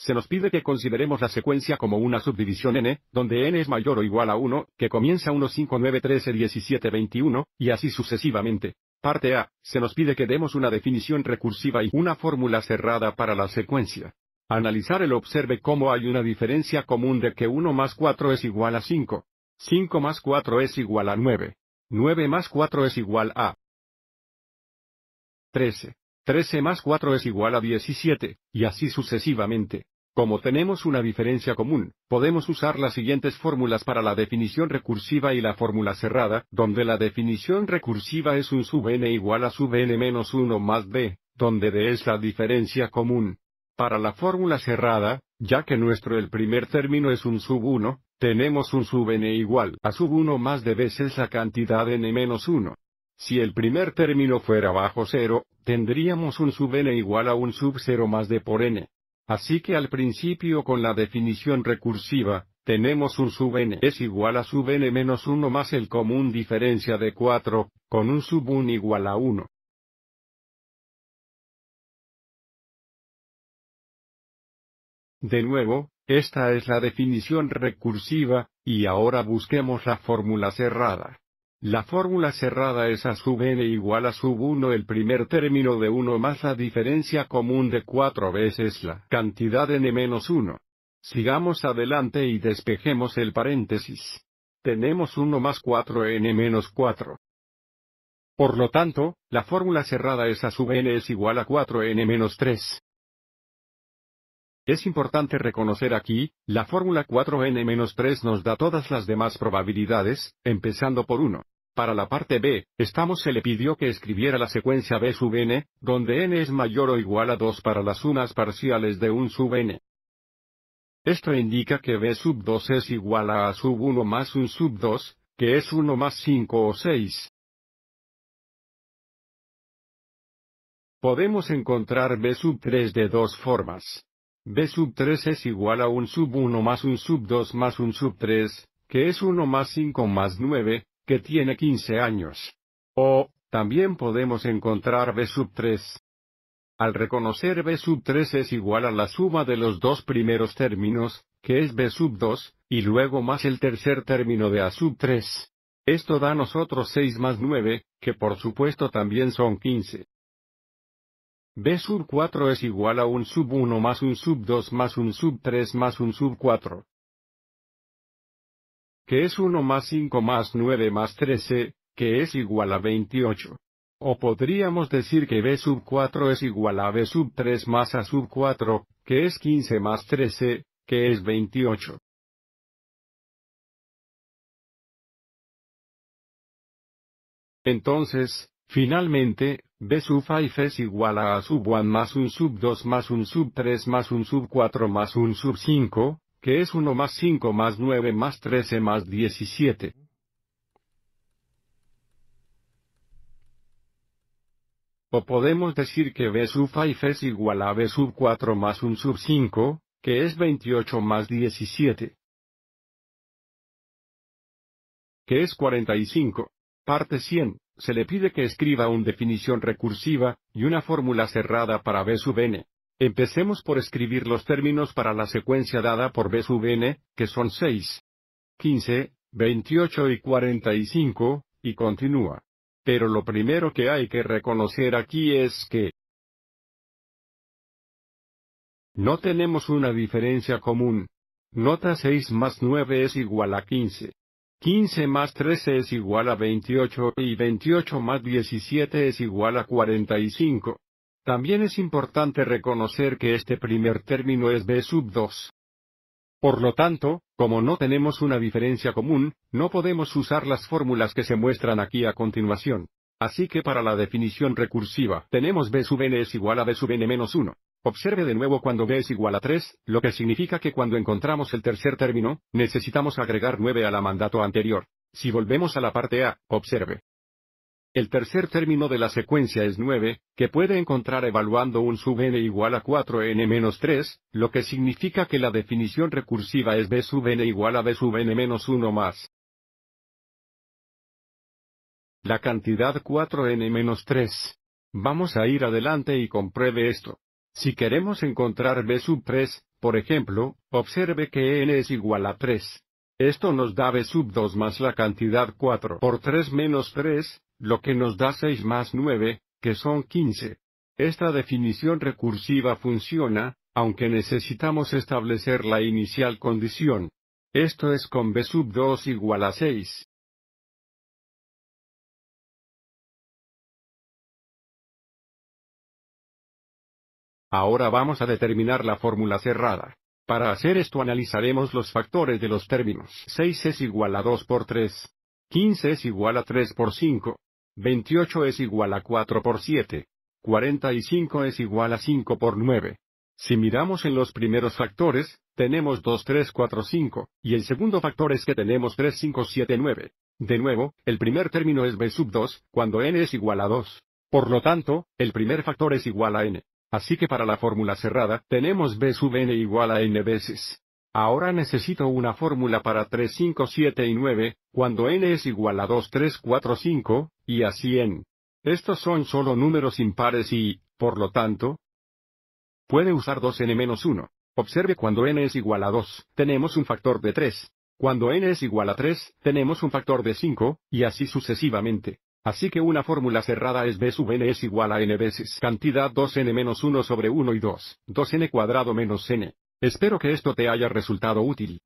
se nos pide que consideremos la secuencia como una subdivisión n, donde n es mayor o igual a 1, que comienza 1, 5, 9, 13, 17, 21, y así sucesivamente. Parte A, se nos pide que demos una definición recursiva y una fórmula cerrada para la secuencia. Analizar el observe cómo hay una diferencia común de que 1 más 4 es igual a 5. 5 más 4 es igual a 9. 9 más 4 es igual a 13. 13 más 4 es igual a 17, y así sucesivamente. Como tenemos una diferencia común, podemos usar las siguientes fórmulas para la definición recursiva y la fórmula cerrada, donde la definición recursiva es un sub n igual a sub n menos 1 más b, donde d es la diferencia común. Para la fórmula cerrada, ya que nuestro el primer término es un sub 1, tenemos un sub n igual a sub 1 más d veces la cantidad n menos 1. Si el primer término fuera bajo cero, tendríamos un sub n igual a un sub cero más de por n. Así que al principio con la definición recursiva, tenemos un sub n es igual a sub n menos 1 más el común diferencia de 4, con un sub 1 igual a 1. De nuevo, esta es la definición recursiva, y ahora busquemos la fórmula cerrada. La fórmula cerrada es a sub n igual a sub 1 el primer término de 1 más la diferencia común de 4 veces la cantidad n menos 1. Sigamos adelante y despejemos el paréntesis. Tenemos 1 más 4n menos 4. Por lo tanto, la fórmula cerrada es a sub n es igual a 4n menos 3. Es importante reconocer aquí, la fórmula 4n-3 nos da todas las demás probabilidades, empezando por 1. Para la parte B, Estamos se le pidió que escribiera la secuencia B sub n, donde n es mayor o igual a 2 para las unas parciales de un sub n. Esto indica que B sub 2 es igual a A sub 1 más un sub 2, que es 1 más 5 o 6. Podemos encontrar B sub 3 de dos formas. B sub 3 es igual a un sub 1 más un sub 2 más un sub 3, que es 1 más 5 más 9, que tiene 15 años. O, también podemos encontrar B sub 3. Al reconocer B sub 3 es igual a la suma de los dos primeros términos, que es B sub 2, y luego más el tercer término de A sub 3. Esto da nosotros 6 más 9, que por supuesto también son 15. B sub 4 es igual a un sub 1 más un sub 2 más un sub 3 más un sub 4. Que es 1 más 5 más 9 más 13, que es igual a 28. O podríamos decir que B sub 4 es igual a B sub 3 más A sub 4, que es 15 más 13, que es 28. Entonces, finalmente, B sub 5 es igual a A sub 1 más un sub 2 más un sub 3 más un sub 4 más un sub 5, que es 1 más 5 más 9 más 13 más 17. O podemos decir que B sub 5 es igual a B sub 4 más un sub 5, que es 28 más 17. Que es 45. Parte 100 se le pide que escriba una definición recursiva y una fórmula cerrada para B sub n. Empecemos por escribir los términos para la secuencia dada por B sub n, que son 6, 15, 28 y 45, y continúa. Pero lo primero que hay que reconocer aquí es que no tenemos una diferencia común. Nota 6 más 9 es igual a 15. 15 más 13 es igual a 28 y 28 más 17 es igual a 45. También es importante reconocer que este primer término es b sub 2. Por lo tanto, como no tenemos una diferencia común, no podemos usar las fórmulas que se muestran aquí a continuación. Así que para la definición recursiva tenemos b sub n es igual a b sub n menos 1. Observe de nuevo cuando b es igual a 3, lo que significa que cuando encontramos el tercer término, necesitamos agregar 9 a la mandato anterior. Si volvemos a la parte A, observe. El tercer término de la secuencia es 9, que puede encontrar evaluando un sub n igual a 4n-3, lo que significa que la definición recursiva es b sub n igual a b sub n-1 más. La cantidad 4n-3. Vamos a ir adelante y compruebe esto. Si queremos encontrar b sub 3, por ejemplo, observe que n es igual a 3. Esto nos da b sub 2 más la cantidad 4 por 3 menos 3, lo que nos da 6 más 9, que son 15. Esta definición recursiva funciona, aunque necesitamos establecer la inicial condición. Esto es con b sub 2 igual a 6. Ahora vamos a determinar la fórmula cerrada. Para hacer esto analizaremos los factores de los términos 6 es igual a 2 por 3, 15 es igual a 3 por 5, 28 es igual a 4 por 7, 45 es igual a 5 por 9. Si miramos en los primeros factores, tenemos 2, 3, 4, 5, y el segundo factor es que tenemos 3, 5, 7, 9. De nuevo, el primer término es b sub 2, cuando n es igual a 2. Por lo tanto, el primer factor es igual a n. Así que para la fórmula cerrada, tenemos B sub n igual a n veces. Ahora necesito una fórmula para 3, 5, 7 y 9, cuando n es igual a 2, 3, 4, 5, y así n. Estos son solo números impares y, por lo tanto, puede usar 2n-1. Observe cuando n es igual a 2, tenemos un factor de 3. Cuando n es igual a 3, tenemos un factor de 5, y así sucesivamente. Así que una fórmula cerrada es B sub n es igual a n veces cantidad 2n menos 1 sobre 1 y 2, 2n cuadrado menos n. Espero que esto te haya resultado útil.